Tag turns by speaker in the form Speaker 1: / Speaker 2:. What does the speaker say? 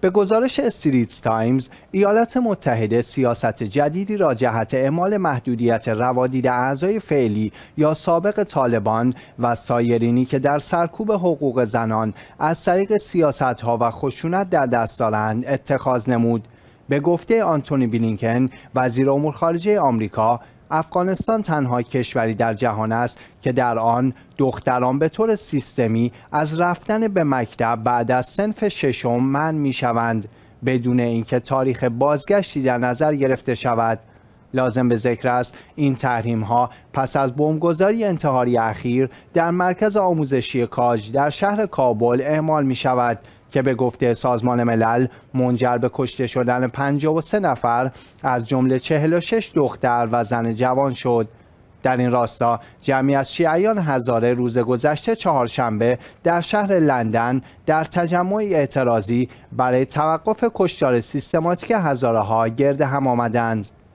Speaker 1: به گزارش استریتس تایمز ایالات متحده سیاست جدیدی را جهت اعمال محدودیت روادید اعضای فعلی یا سابق طالبان و سایرینی که در سرکوب حقوق زنان از طریق سیاستها و خشونت در دست دارند اتخاذ نمود به گفته آنتونی بلینکن وزیر امور خارجه آمریکا افغانستان تنها کشوری در جهان است که در آن دختران به طور سیستمی از رفتن به مکتب بعد از سنف ششم من می شوند بدون اینکه تاریخ بازگشتی در نظر گرفته شود لازم به ذکر است این تحریم ها پس از بمبگذاری انتحاری اخیر در مرکز آموزشی کاج در شهر کابل اعمال می شود که به گفته سازمان ملل منجر به کشته شدن 53 نفر از جمله 46 دختر و زن جوان شد در این راستا جمعی از شیعیان هزاره روز گذشته چهارشنبه در شهر لندن در تجمعی اعتراضی برای توقف کشتار سیستماتیک هزاره ها گرد هم آمدند